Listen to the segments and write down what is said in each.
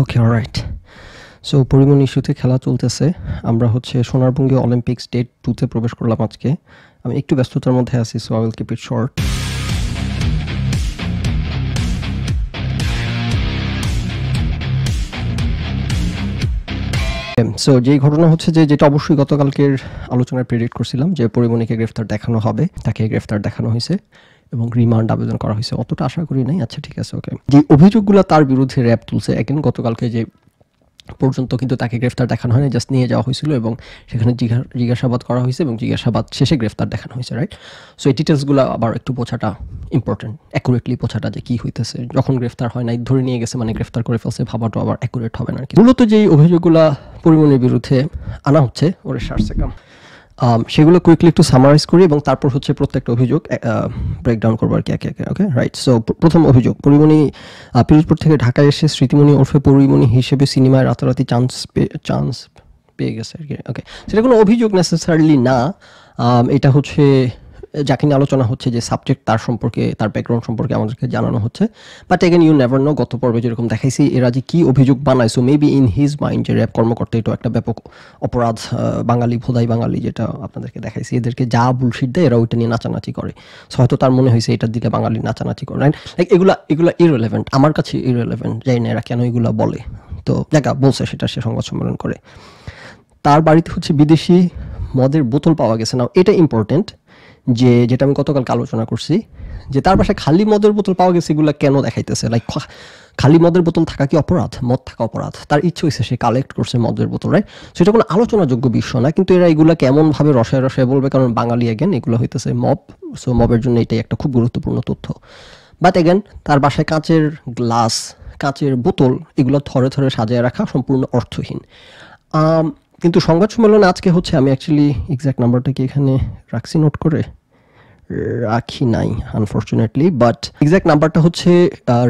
okay right so পরিমণ ইস্যুতে খেলা চলতেছে আমরা হচ্ছে সোনারবঙ্গে অলিম্পিক্স ডেট টুতে প্রবেশ করলাম আজকে আমি একটু ব্যস্ততার মধ্যে আছি so I will keep it short so যে ঘটনা হচ্ছে যে যেটা অবশ্যই গতকালকের আলোচনায় প্রেডিক্ট করছিলাম যে পরিমণিকে গ্রেফতার দেখানো হবে তাকে গ্রেফতার দেখানো হয়েছে এবং রিমান্ড আবেদন করা হয়েছে অতটা আশা করি নাই আচ্ছা ঠিক আছে ওকে যে অভিযোগগুলো তার বিরুদ্ধে র্যাব তুলছে একদিন গতকালকে যে পর্যন্ত কিন্তু তাকে গ্রেফতার দেখানো হয়নি জাস্ট নিয়ে যাওয়া হয়েছিল এবং সেখানে জিজ্ঞাসাবাদ করা হয়েছে এবং জিজ্ঞাসাবাদ শেষে গ্রেফতার দেখানো হয়েছে রাইট সো এই ডিটেলসগুলো আবার একটু বোঝাটা ইম্পর্টেন্ট অ্যাকুরেটলি বোঝাটা যে কী হইতেছে যখন গ্রেফতার হয় নাই ধরে নিয়ে গেছে মানে গ্রেফতার করে ফেলছে ভাবাটা আবার অ্যাকুরেট হবে না মূলত যেই অভিযোগগুলো পরিমাণের বিরুদ্ধে আনা হচ্ছে ওরে সারসে Um, সেগুলো কুইকলি একটু সামারাইজ করি এবং তারপর হচ্ছে প্রত্যেকটা অভিযোগ ব্রেকডাউন করবো আর কি একে একে ওকে রাইট সো প্রথম অভিযোগ পরিমণি পিরোজপুর থেকে ঢাকায় এসে স্মৃতিমণি ওরফে পরিমণি হিসেবে সিনেমায় রাতারাতি চান্স চান্স পেয়ে গেছে আর কি ওকে সেটা কোনো অভিযোগ নেসেসারিলি না um, এটা হচ্ছে যাকে নিয়ে আলোচনা হচ্ছে যে সাবজেক্ট তার সম্পর্কে তার ব্যাকগ্রাউন্ড সম্পর্কে আমাদেরকে জানানো হচ্ছে but again you never know গত পর্বে যেরকম দেখাইছি এরা যে কী অভিযোগ বানায় so maybe in his mind যে র্যাব কর্মকর্তা এটাও একটা ব্যাপক অপরাধ বাঙালি ভোদাই বাঙালি যেটা আপনাদেরকে দেখাইছি এদেরকে যা বুলশিট দেয় এরা ওইটা নিয়ে নাচানাচি করে সো হয়তো তার মনে হয়েছে এটা দিলে বাঙালি নাচানাচি করে রাইট লাইক এগুলা এগুলো ইরেলেভেন্ট আমার কাছে ইরেলেভেন্ট যাই না এরা কেন এগুলো বলে তো দেখা বলছে সেটা সে সংবাদ সম্মেলন করে তার বাড়িতে হচ্ছে বিদেশি মদের বোতল পাওয়া গেছে না এটা ইম্পর্টেন্ট যে যেটা আমি গতকালকে আলোচনা করছি যে তার পাশে খালি মদের বোতল পাওয়া গেছে এগুলো কেন দেখাইতেছে লাইক খালি মদের বোতল থাকা কি অপরাধ মদ থাকা অপরাধ তার ইচ্ছে হয়েছে সে কালেক্ট করছে মদের বোতল সেটা কোনো আলোচনাযোগ্য বিষয় না কিন্তু এরা এগুলো কেমনভাবে রসায় রসায় বলবে কারণ বাঙালি এগেন এগুলো হইতেছে মব সো মবের জন্য এটাই একটা খুব গুরুত্বপূর্ণ তথ্য বাট এগেন তার বাসায় কাঁচের গ্লাস কাঁচের বোতল এগুলো থরে থরে সাজিয়ে রাখা সম্পূর্ণ অর্থহীন কিন্তু সংবাদ সম্মেলনে আজকে হচ্ছে আমি অ্যাকচুয়ালি এক্সাক্ট নাম্বারটা কি এখানে রাখছি নোট করে রাখি নাই আনফর্চুনেটলি বাট এক্স্যাক্ট নাম্বারটা হচ্ছে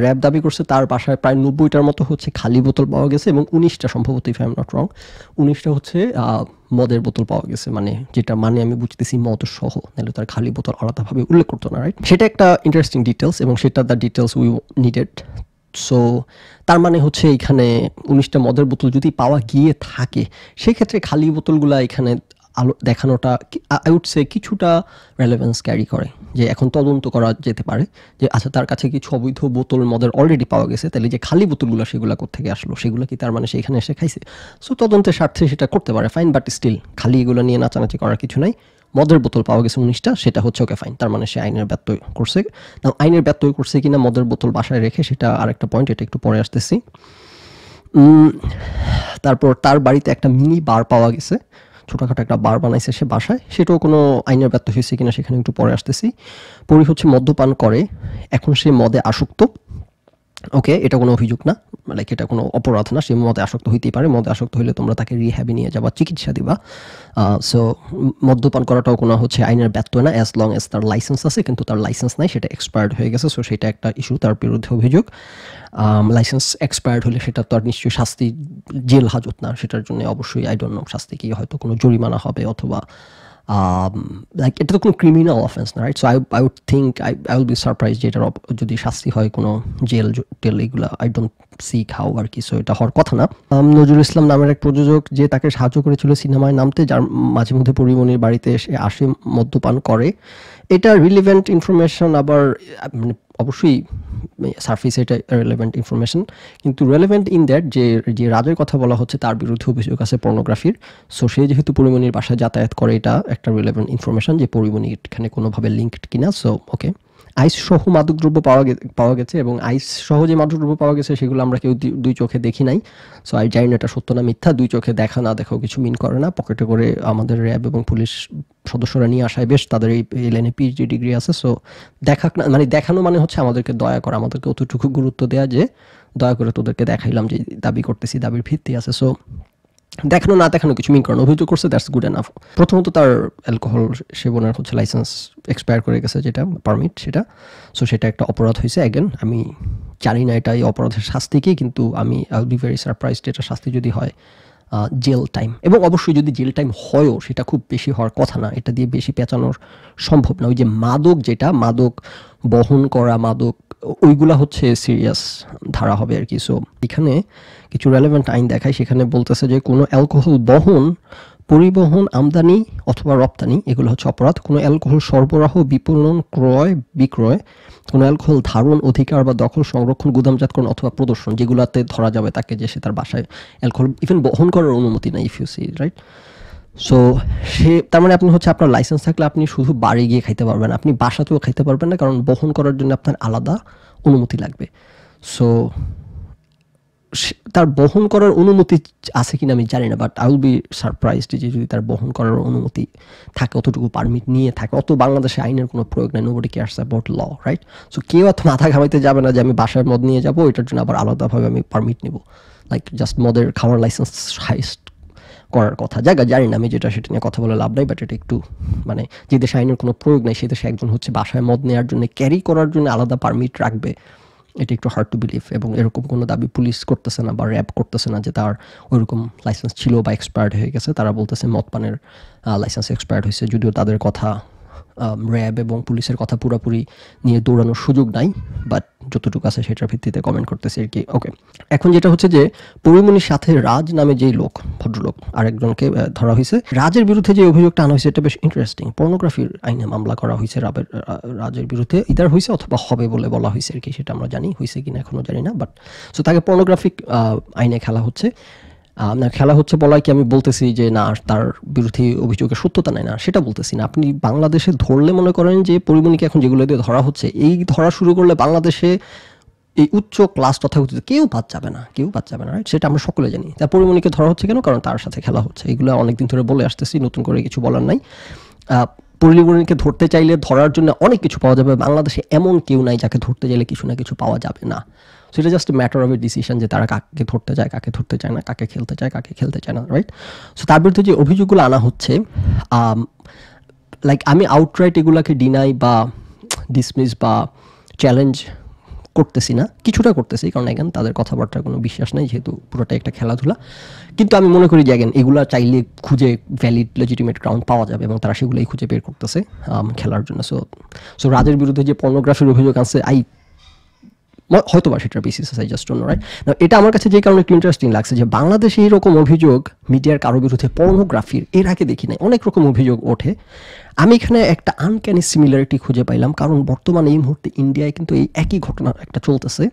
র্যাব দাবি করছে তার বাসায় প্রায় নব্বইটার মতো হচ্ছে খালি বোতল পাওয়া গেছে এবং উনিশটা সম্ভবত if I am not wrong উনিশটা হচ্ছে মদের বোতল পাওয়া গেছে মানে যেটা মানে আমি বুঝতেছি মদ সহ নাহলে তার খালি বোতল আলাদাভাবে উল্লেখ করতো না রাইট সেটা একটা ইন্টারেস্টিং ডিটেলস এবং সেটা the details we needed so তার মানে হচ্ছে এখানে উনিশটা মদের বোতল যদি পাওয়া গিয়ে থাকে সেক্ষেত্রে খালি বোতলগুলা এখানে আলো দেখানোটা আই উড সে কিছুটা রেলেভেন্স ক্যারি করে যে এখন তদন্ত করা যেতে পারে যে আচ্ছা তার কাছে কিছু অবৈধ বোতল মদের অলরেডি পাওয়া গেছে তাহলে যে খালি বোতলগুলো সেগুলো থেকে আসলো সেগুলো কি তার মানে সেখানে এসে খাইছে সো তদন্তের স্বার্থে সেটা করতে পারে ফাইন বাট স্টিল খালি এগুলো নিয়ে নাচানাচি করার কিছু নাই মদের বোতল পাওয়া গেছে উনিশটা সেটা হচ্ছে ওকে ফাইন তার মানে সে আইনের ব্যত্যয় করছে না আইনের ব্যত্যয় করছে কিনা মদের বোতল বাসায় রেখে সেটা আরেকটা পয়েন্ট এটা একটু পরে আসতেছি তারপর তার বাড়িতে একটা মিনি বার পাওয়া গেছে ছোটোখাটো একটা বার বানাইছে সে বাসায় সেটাও কোনো আইনের ব্যর্থ হয়েছে কিনা সেখানে একটু পরে আসতেছি পরি হচ্ছে মদ্যপান করে এখন সে মদে আসক্ত ওকে এটা কোনো অভিযোগ না লাইক এটা কোনো অপরাধ না সে মদে আসক্ত হইতেই পারে মদে আসক্ত হইলে তোমরা তাকে রিহ্যাবি নিয়ে যাবা চিকিৎসা দিবা সো মদ্যপান করাটাও কোনো হচ্ছে আইনের ব্যর্থ না অ্যাজ লং অ্যাজ তার লাইসেন্স আছে কিন্তু তার লাইসেন্স নাই সেটা এক্সপায়ার্ড হয়ে গেছে সো সেটা একটা ইস্যু তার বিরুদ্ধে অভিযোগ লাইসেন্স এক্সপায়ার্ড হলে সেটা তো আর নিশ্চয়ই শাস্তি জেল হাজত না সেটার জন্য অবশ্যই আইডন নো শাস্তি কি হয়তো কোনো জরিমানা হবে অথবা um, like এটা তো কোনো ক্রিমিনাল অফেন্স না right so I I would think I I will be surprise যে এটার যদি শাস্তি হয় কোনো জেল টেল এগুলো আই ডোন্ট সি খাও আর কি সো এটা হওয়ার কথা না um, নজরুল ইসলাম নামের এক প্রযোজক যে তাকে সাহায্য করেছিল সিনেমায় নামতে যার মাঝে মধ্যে পরিমণির বাড়িতে এসে আসে মদ্যপান করে এটা রিলিভেন্ট ইনফরমেশন আবার মানে অবশ্যই সার্ফেস মানে এটা রেলেভেন্ট ইনফরমেশন কিন্তু রেলেভেন্ট ইন দ্যাট যে যে রাজের কথা বলা হচ্ছে তার বিরুদ্ধে অভিযোগ আছে পর্নোগ্রাফির সো সে যেহেতু পরিমণির বাসায় যাতায়াত করে এটা একটা রেলেভেন্ট ইনফরমেশন যে পরিমণি এখানে কোনোভাবে লিঙ্কড কিনা সো ওকে আইস সহ দ্রব্য পাওয়া পাওয়া গেছে এবং আইস সহ যে মাদকদ্রব্য পাওয়া গেছে সেগুলো আমরা কেউ দুই চোখে দেখি নাই সো আই জানি না এটা সত্য না মিথ্যা দুই চোখে দেখা না দেখাও কিছু মিন করে না পকেটে করে আমাদের র্যাব এবং পুলিশ সদস্যরা নিয়ে আসায় বেশ তাদের এই এলএনএ পিএইচডি ডিগ্রি আছে সো দেখা মানে দেখানো মানে হচ্ছে আমাদেরকে দয়া করা আমাদেরকে অতটুকু গুরুত্ব দেওয়া যে দয়া করে তোদেরকে দেখাইলাম যে দাবি করতেছি দাবির ভিত্তি আছে সো দেখানো না দেখানো কিছু মিন কারণ অভিযোগ করছে দ্যাটস গুড এনাফ প্রথমত তার অ্যালকোহল সেবনের হচ্ছে লাইসেন্স এক্সপায়ার করে গেছে যেটা পারমিট সেটা সো সেটা একটা অপরাধ হয়েছে অ্যাগেন আমি জানি না এটা এই অপরাধের শাস্তি কি কিন্তু আমি I will be very surprised এটা শাস্তি যদি হয় জেল টাইম এবং অবশ্যই যদি জেল টাইম হয়ও সেটা খুব বেশি হওয়ার কথা না এটা দিয়ে বেশি পেঁচানোর সম্ভব না ওই যে মাদক যেটা মাদক বহন করা মাদক ওইগুলা হচ্ছে সিরিয়াস ধারা হবে আর কি সো এখানে কিছু রেলেভেন্ট আইন দেখায় সেখানে বলতেছে যে কোনো অ্যালকোহল বহন পরিবহন আমদানি অথবা রপ্তানি এগুলো হচ্ছে অপরাধ কোনো অ্যালকোহল সরবরাহ বিপণন ক্রয় বিক্রয় কোনো অ্যালকোহল ধারণ অধিকার বা দখল সংরক্ষণ গুদামজাতকরণ অথবা প্রদর্শন যেগুলোতে ধরা যাবে তাকে যে সে তার বাসায় অ্যালকোহল ইভেন বহন করার অনুমতি নাই if you see right so সে তার মানে আপনি হচ্ছে আপনার লাইসেন্স থাকলে আপনি শুধু বাড়ি গিয়ে খাইতে পারবেন আপনি বাসাতেও খাইতে পারবেন না কারণ বহন করার জন্য আপনার আলাদা অনুমতি লাগবে সো তার বহন করার অনুমতি আছে কিনা আমি জানি না but I will be surprise যে যদি তার বহন করার অনুমতি থাকে অতটুকু পারমিট নিয়ে থাকে অত বাংলাদেশে আইনের কোনো প্রয়োগ নাই nobody cares about law right so কেউ এত মাথা ঘামাইতে যাবে না যে আমি বাসায় মদ নিয়ে যাবো এটার জন্য আবার আলাদাভাবে আমি পারমিট নিব লাইক জাস্ট মদের খাওয়ার লাইসেন্স হাইস্ট করার কথা জায়গা জানি না আমি যেটা সেটা নিয়ে কথা বলে লাভ নাই বাট এটা একটু মানে যে দেশে আইনের কোনো প্রয়োগ নেই সে দেশে একজন হচ্ছে বাসায় মদ নেওয়ার জন্য ক্যারি করার জন্য আলাদা পারমিট রাখবে এটি একটু হার্ড টু বিলিভ এবং এরকম কোনো দাবি পুলিশ করতেছে না বা র্যাব করতেছে না যে তার ওইরকম লাইসেন্স ছিল বা এক্সপায়ার্ড হয়ে গেছে তারা বলতেছে মদ পানের লাইসেন্স এক্সপায়ার্ড হয়েছে যদিও তাদের কথা র্যাব এবং পুলিশের কথা পুরোপুরি নিয়ে দৌড়ানোর সুযোগ নাই বাট যতটুকু আছে সেটার ভিত্তিতে কমেন্ট করতেছি আর কি ওকে এখন যেটা হচ্ছে যে পরিমণির সাথে রাজ নামে যেই লোক ভদ্রলোক আরেকজনকে ধরা হয়েছে রাজের বিরুদ্ধে যে অভিযোগটা আনা হয়েছে এটা বেশ ইন্টারেস্টিং পর্নোগ্রাফির আইনে মামলা করা হয়েছে রাবের রাজের বিরুদ্ধে ইদার হয়েছে অথবা হবে বলে বলা হয়েছে আর কি সেটা আমরা জানি হয়েছে কিনা এখনও জানি না বাট সো তাকে পর্নোগ্রাফিক আইনে খেলা হচ্ছে আপনার খেলা হচ্ছে বলাই কি আমি বলতেছি যে না তার বিরুদ্ধে অভিযোগের সত্যতা নাই না সেটা বলতেছি না আপনি বাংলাদেশে ধরলে মনে করেন যে পরিমণিকে এখন যেগুলো দিয়ে ধরা হচ্ছে এই ধরা শুরু করলে বাংলাদেশে এই উচ্চ ক্লাস তথা উচিত কেউ বাদ যাবে না কেউ বাদ যাবে না রাইট সেটা আমরা সকলে জানি তার পরিমণিকে ধরা হচ্ছে কেন কারণ তার সাথে খেলা হচ্ছে এগুলো অনেকদিন ধরে বলে আসতেছি নতুন করে কিছু বলার নাই পরিবর্তনকে ধরতে চাইলে ধরার জন্য অনেক কিছু পাওয়া যাবে বাংলাদেশে এমন কেউ নাই যাকে ধরতে চাইলে কিছু না কিছু পাওয়া যাবে না so just matter of a decision যে তারা কাকে ধরতে চায় কাকে ধরতে চায় না কাকে খেলতে চায় কাকে খেলতে চায় না রাইট সো তার বিরুদ্ধে যে অভিযোগগুলো আনা হচ্ছে লাইক um, আমি আউটরাইট এগুলাকে ডিনাই বা ডিসমিস বা চ্যালেঞ্জ করতেছি না কিছুটা করতেছি কারণ এখান তাদের কথাবার্তার কোনো বিশ্বাস নেই যেহেতু পুরোটাই একটা খেলাধুলা কিন্তু আমি মনে করি যে এগেন এগুলো চাইলে খুঁজে ভ্যালিড লেজিটিমেট গ্রাউন্ড পাওয়া যাবে এবং তারা সেগুলোই খুঁজে বের করতেছে খেলার জন্য সো সো রাজের বিরুদ্ধে যে পর্নোগ্রাফির অভিযোগ আছে আই হয়তো বা সেটার বেসিস আছে জাস্ট অন্য রাইট না এটা আমার কাছে যে কারণে একটু ইন্টারেস্টিং লাগছে যে বাংলাদেশে এইরকম অভিযোগ মিডিয়ার কারো বিরুদ্ধে পর্নোগ্রাফির এর আগে দেখি নাই অনেক রকম অভিযোগ ওঠে আমি এখানে একটা আনক্যানি সিমিলারিটি খুঁজে পাইলাম কারণ বর্তমানে এই মুহূর্তে ইন্ডিয়ায় কিন্তু এই একই ঘটনা একটা চলতেছে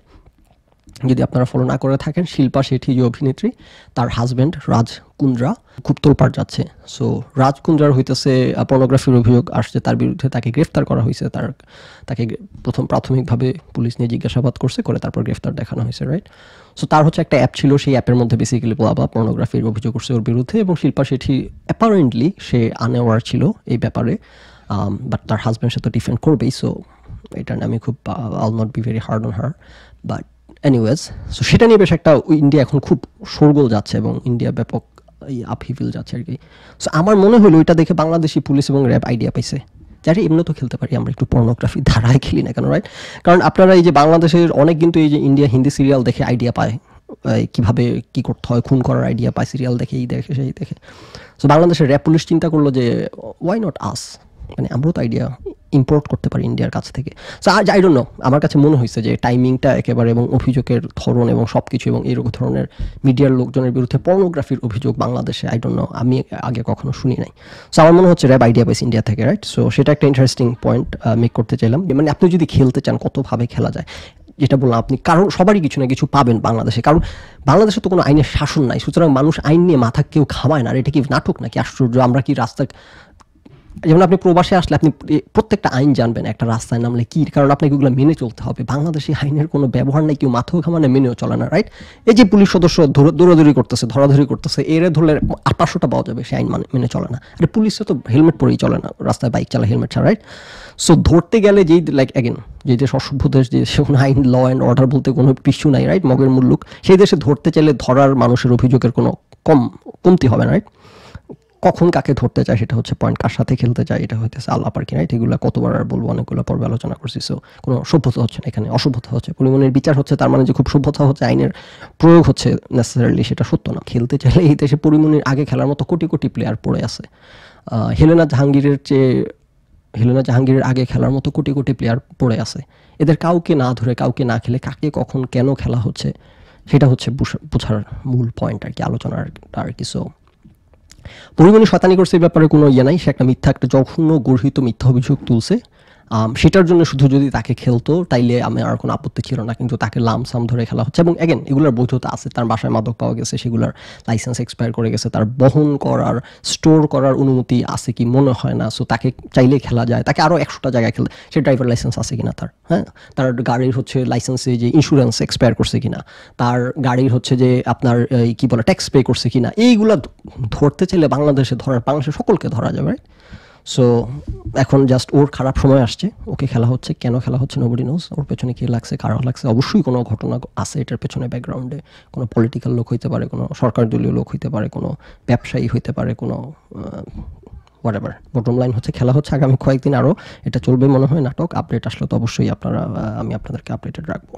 যদি আপনারা ফলো না করে থাকেন শিল্পা শেঠি যে অভিনেত্রী তার হাজব্যান্ড রাজ কুন্দ্রা খুব তোলপার যাচ্ছে সো রাজ কুন্দ্রার হইতেছে পর্নোগ্রাফির অভিযোগ আসছে তার বিরুদ্ধে তাকে গ্রেফতার করা হয়েছে তার তাকে প্রথম প্রাথমিকভাবে পুলিশ নিয়ে জিজ্ঞাসাবাদ করছে করে তারপর গ্রেফতার দেখানো হয়েছে রাইট সো তার হচ্ছে একটা অ্যাপ ছিল সেই অ্যাপের মধ্যে বেসিক্যালি বা পর্নোগ্রাফির অভিযোগ করছে ওর বিরুদ্ধে এবং শিল্পা শেঠি অ্যাপারেন্টলি সে আনেওয়ার ছিল এই ব্যাপারে বাট um, তার হাজব্যান্ড সে তো ডিফেন্ড করবেই সো এটা আমি খুব I'll not be very hard on her but anyways so সেটা নিয়ে বেশ একটা ইন্ডিয়া এখন খুব সরগোল যাচ্ছে এবং ইন্ডিয়া ব্যাপক এই আপহিফিল যাচ্ছে আর কি সো আমার মনে হলো এটা দেখে বাংলাদেশি পুলিশ এবং র্যাব আইডিয়া পাইছে যারে এমনি তো খেলতে পারি আমরা একটু পর্নোগ্রাফি ধারায় খেলি না কেন রাইট কারণ আপনারা এই যে বাংলাদেশের অনেক কিন্তু এই যে ইন্ডিয়া হিন্দি সিরিয়াল দেখে আইডিয়া পায় কিভাবে কি করতে হয় খুন করার আইডিয়া পায় সিরিয়াল দেখে এই দেখে সেই দেখে সো বাংলাদেশের র্যাব পুলিশ চিন্তা করলো যে ওয়াই নট আস মানে আমরাও তো আইডিয়া ইম্পোর্ট করতে পারি ইন্ডিয়ার কাছ থেকে সো আজ আই ডোন্ট নো আমার কাছে মনে হয়েছে যে টাইমিংটা একেবারে এবং অভিযোগের ধরন এবং সব কিছু এবং এরকম ধরনের মিডিয়ার লোকজনের বিরুদ্ধে পর্নোগ্রাফির অভিযোগ বাংলাদেশে আই ডোন্ট নো আমি আগে কখনো শুনি নাই সো আমার মনে হচ্ছে র্যাব আইডিয়া পাইছে ইন্ডিয়া থেকে রাইট সো সেটা একটা ইন্টারেস্টিং পয়েন্ট মেক করতে চাইলাম মানে আপনি যদি খেলতে চান কতভাবে খেলা যায় যেটা বললাম আপনি কারণ সবারই কিছু না কিছু পাবেন বাংলাদেশে কারণ বাংলাদেশে তো কোনো আইনের শাসন নাই সুতরাং মানুষ আইন নিয়ে মাথা কেউ খামায় না আর এটা কি নাটক নাকি আশ্চর্য আমরা কি রাস্তা যেমন আপনি প্রবাসে আসলে আপনি প্রত্যেকটা আইন জানবেন একটা রাস্তায় নামলে কী কারণ আপনাকে ওগুলো মেনে চলতে হবে বাংলাদেশে আইনের কোনো ব্যবহার নেই কেউ মাথাও ঘামানে মেনেও চলে না রাইট এই যে পুলিশ সদস্য দৌড়াদৌড়ি করতেছে ধরাধরি করতেছে এরে ধরলে আট পাওয়া যাবে সে আইন মানে মেনে চলে না আর পুলিশে তো হেলমেট পরেই চলে না রাস্তায় বাইক চালা হেলমেট ছাড়া রাইট সো ধরতে গেলে যেই লাইক অ্যাগেন যে দেশ অসভ্য দেশ যে কোনো আইন ল অ্যান্ড অর্ডার বলতে কোনো পিছু নাই রাইট মগের মুল্লুক সেই দেশে ধরতে চাইলে ধরার মানুষের অভিযোগের কোনো কম কমতি হবে না রাইট কখন কাকে ধরতে চায় সেটা হচ্ছে পয়েন্ট কার সাথে খেলতে চায় এটা হইতেছে আল্লাহ পার কিনা এগুলো কতবার আর বলবো অনেকগুলো পর্বে আলোচনা করছি সো কোনো সভ্যতা হচ্ছে না এখানে অসভ্যতা হচ্ছে পরিমাণের বিচার হচ্ছে তার মানে যে খুব সভ্যতা হচ্ছে আইনের প্রয়োগ হচ্ছে নেসেসারিলি সেটা সত্য না খেলতে চাইলে এই দেশে পরিমণির আগে খেলার মতো কোটি কোটি প্লেয়ার পড়ে আছে হেলেনা জাহাঙ্গীরের চেয়ে হেলেনা জাহাঙ্গীরের আগে খেলার মতো কোটি কোটি প্লেয়ার পড়ে আছে এদের কাউকে না ধরে কাউকে না খেলে কাকে কখন কেন খেলা হচ্ছে সেটা হচ্ছে বোঝার মূল পয়েন্ট আর কি আলোচনার আর কিছু পরিমণি শতানি করছে এই ব্যাপারে কোনো ইয়ে নাই সে একটা মিথ্যা একটা জঘন্য গর্হিত মিথ্যা অভিযোগ তুলছে সেটার জন্য শুধু যদি তাকে খেলতো তাইলে আমি আর কোনো আপত্তি ছিল না কিন্তু তাকে লামসাম ধরে খেলা হচ্ছে এবং অ্যাগেন এগুলোর বৈধতা আছে তার বাসায় মাদক পাওয়া গেছে সেগুলোর লাইসেন্স এক্সপায়ার করে গেছে তার বহন করার স্টোর করার অনুমতি আছে কি মনে হয় না সো তাকে চাইলে খেলা যায় তাকে আরও একশোটা জায়গায় খেলে সে ড্রাইভার লাইসেন্স আছে কিনা তার হ্যাঁ তার গাড়ির হচ্ছে লাইসেন্সে যে ইন্স্যুরেন্স এক্সপায়ার করছে কিনা তার গাড়ির হচ্ছে যে আপনার কি বলে ট্যাক্স পে করছে কিনা এইগুলো ধরতে চাইলে বাংলাদেশে ধরার বাংলাদেশে সকলকে ধরা যাবে সো এখন জাস্ট ওর খারাপ সময় আসছে ওকে খেলা হচ্ছে কেন খেলা হচ্ছে নোবডি নোজ ওর পেছনে কী লাগছে কারা লাগছে অবশ্যই কোনো ঘটনা আছে এটার পেছনে ব্যাকগ্রাউন্ডে কোনো পলিটিক্যাল লোক হইতে পারে কোনো সরকার দলীয় লোক হইতে পারে কোনো ব্যবসায়ী হইতে পারে কোনো হোয়াট বটম লাইন হচ্ছে খেলা হচ্ছে আগামী কয়েকদিন আরও এটা চলবে মনে হয় নাটক আপডেট আসলে তো অবশ্যই আপনারা আমি আপনাদেরকে আপডেটেড রাখবো